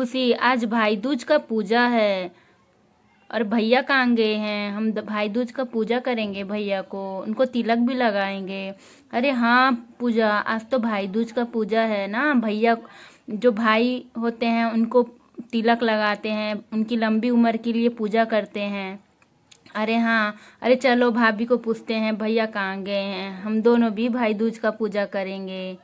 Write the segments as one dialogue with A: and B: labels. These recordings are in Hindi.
A: खुशी आज भाई दूज का पूजा है और भैया कहाँ गए हैं हम भाई दूज का पूजा करेंगे भैया को उनको तिलक भी लगाएंगे अरे हाँ पूजा आज तो भाई दूज का पूजा है ना भैया जो भाई होते हैं उनको तिलक लगाते हैं उनकी लंबी उम्र के लिए पूजा करते हैं अरे हाँ अरे चलो भाभी को पूछते हैं भैया कहाँ गए हैं हम दोनों भी भाई दूज का पूजा करेंगे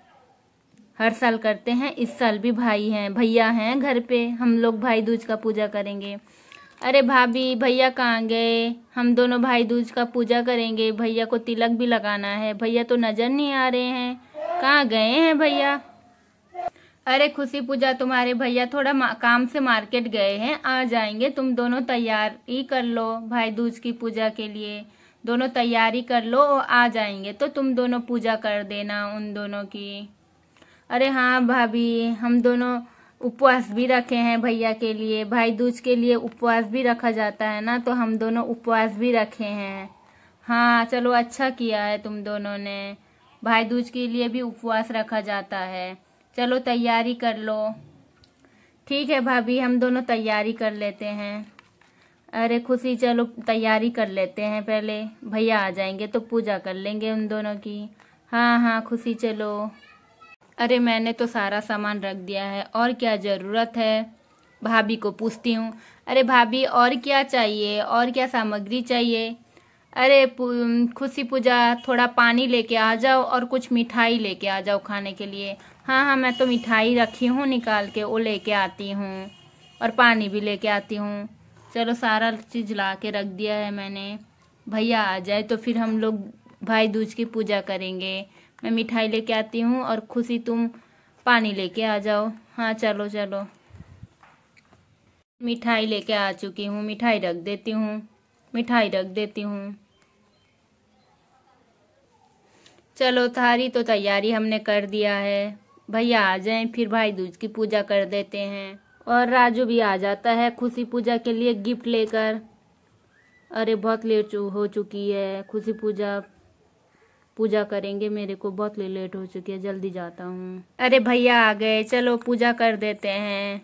A: हर साल करते हैं इस साल भी भाई हैं भैया हैं घर पे हम लोग भाई दूज का पूजा करेंगे अरे भाभी भैया कहाँ गए हम दोनों भाई दूज का पूजा करेंगे भैया को तिलक भी लगाना है भैया तो नज़र नहीं आ रहे हैं कहाँ गए हैं भैया अरे खुशी पूजा तुम्हारे भैया थोड़ा काम से मार्केट गए हैं आ जाएंगे तुम दोनों तैयारी कर लो भाई दूज की पूजा के लिए दोनों तैयारी कर लो और आ जाएंगे तो तुम दोनों पूजा कर देना उन दोनों की अरे हाँ भाभी हम दोनों उपवास भी रखे हैं भैया के लिए भाई दूज के लिए उपवास भी रखा जाता है ना तो हम दोनों उपवास भी रखे हैं हाँ चलो अच्छा किया है तुम दोनों ने भाई दूज के लिए भी उपवास रखा जाता है चलो तैयारी कर लो ठीक है भाभी हम दोनों तैयारी कर लेते हैं अरे खुशी चलो तैयारी कर लेते हैं पहले भैया आ जाएंगे तो पूजा कर लेंगे उन दोनों की हाँ हाँ खुशी चलो अरे मैंने तो सारा सामान रख दिया है और क्या ज़रूरत है भाभी को पूछती हूँ अरे भाभी और क्या चाहिए और क्या सामग्री चाहिए अरे खुशी पूजा थोड़ा पानी लेके आ जाओ और कुछ मिठाई लेके आ जाओ खाने के लिए हाँ हाँ मैं तो मिठाई रखी हूँ निकाल के वो लेके आती हूँ और पानी भी लेके आती हूँ चलो सारा चीज़ ला के रख दिया है मैंने भैया आ जाए तो फिर हम लोग भाई दूज की पूजा करेंगे मैं मिठाई लेके आती हूँ और खुशी तुम पानी लेके आ जाओ हाँ चलो चलो मिठाई लेके आ चुकी हूँ मिठाई रख देती हूँ मिठाई रख देती हूँ चलो थारी तो तैयारी हमने कर दिया है भैया आ जाएं फिर भाई दूज की पूजा कर देते हैं और राजू भी आ जाता है खुशी पूजा के लिए गिफ्ट लेकर अरे बहुत लेट हो चुकी है खुशी पूजा पूजा करेंगे मेरे को बहुत लेट हो चुकी है जल्दी जाता हूँ अरे भैया आ गए चलो पूजा कर देते हैं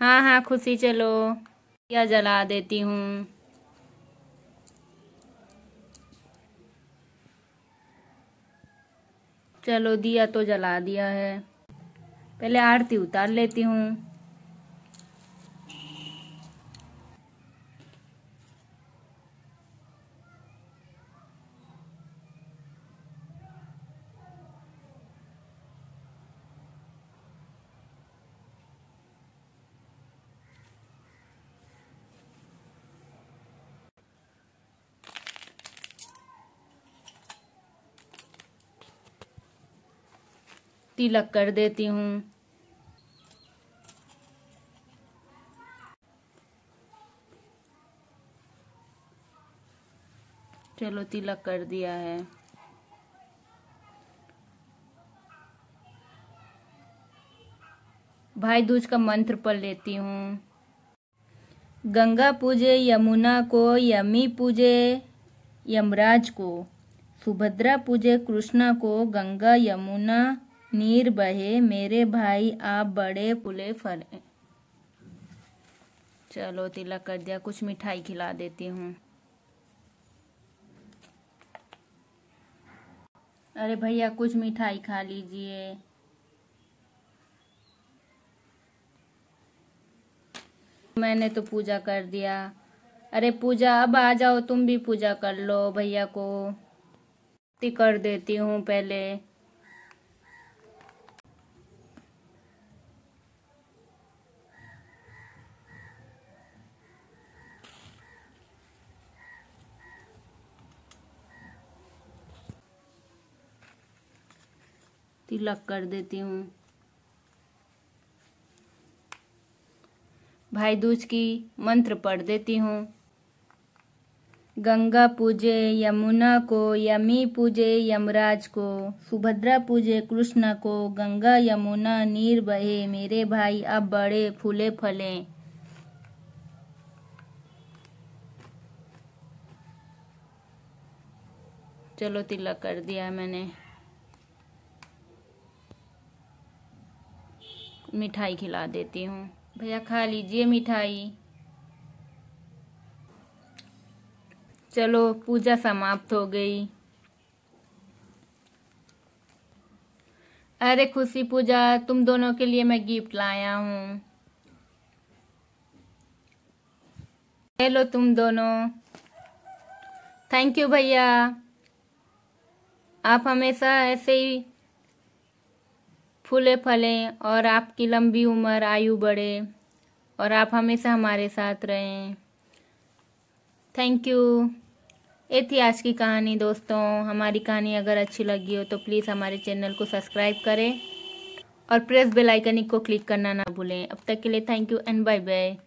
A: हाँ हाँ खुशी चलो दिया जला देती हूँ चलो दिया तो जला दिया है पहले आरती उतार लेती हूँ तिलक कर देती हूँ चलो तिलक कर दिया है भाई दूज का मंत्र पढ़ लेती हूँ गंगा पूजे यमुना को यमी पूजे यमराज को सुभद्रा पूजे कृष्णा को गंगा यमुना नीर बहे मेरे भाई आप बड़े फुले फले चलो तिलक कर दिया कुछ मिठाई खिला देती हूँ अरे भैया कुछ मिठाई खा लीजिए मैंने तो पूजा कर दिया अरे पूजा अब आ जाओ तुम भी पूजा कर लो भैया को कर देती हूँ पहले तिलक कर देती हूँ भाई दूज की मंत्र पढ़ देती हूँ गंगा पूजे यमुना को यमी पूजे यमराज को सुभद्रा पूजे कृष्ण को गंगा यमुना नीर बहे मेरे भाई अब बड़े फूले फले चलो तिलक कर दिया मैंने मिठाई खिला देती हूँ भैया खा लीजिए मिठाई चलो पूजा समाप्त हो गई अरे खुशी पूजा तुम दोनों के लिए मैं गिफ्ट लाया हूँ हेलो तुम दोनों थैंक यू भैया आप हमेशा ऐसे ही फूले फलें और आपकी लंबी उम्र आयु बढ़े और आप हमेशा हमारे साथ रहें थैंक यू ये थी आज की कहानी दोस्तों हमारी कहानी अगर अच्छी लगी हो तो प्लीज़ हमारे चैनल को सब्सक्राइब करें और प्रेस बेल आइकन को क्लिक करना ना भूलें अब तक के लिए thank you and bye bye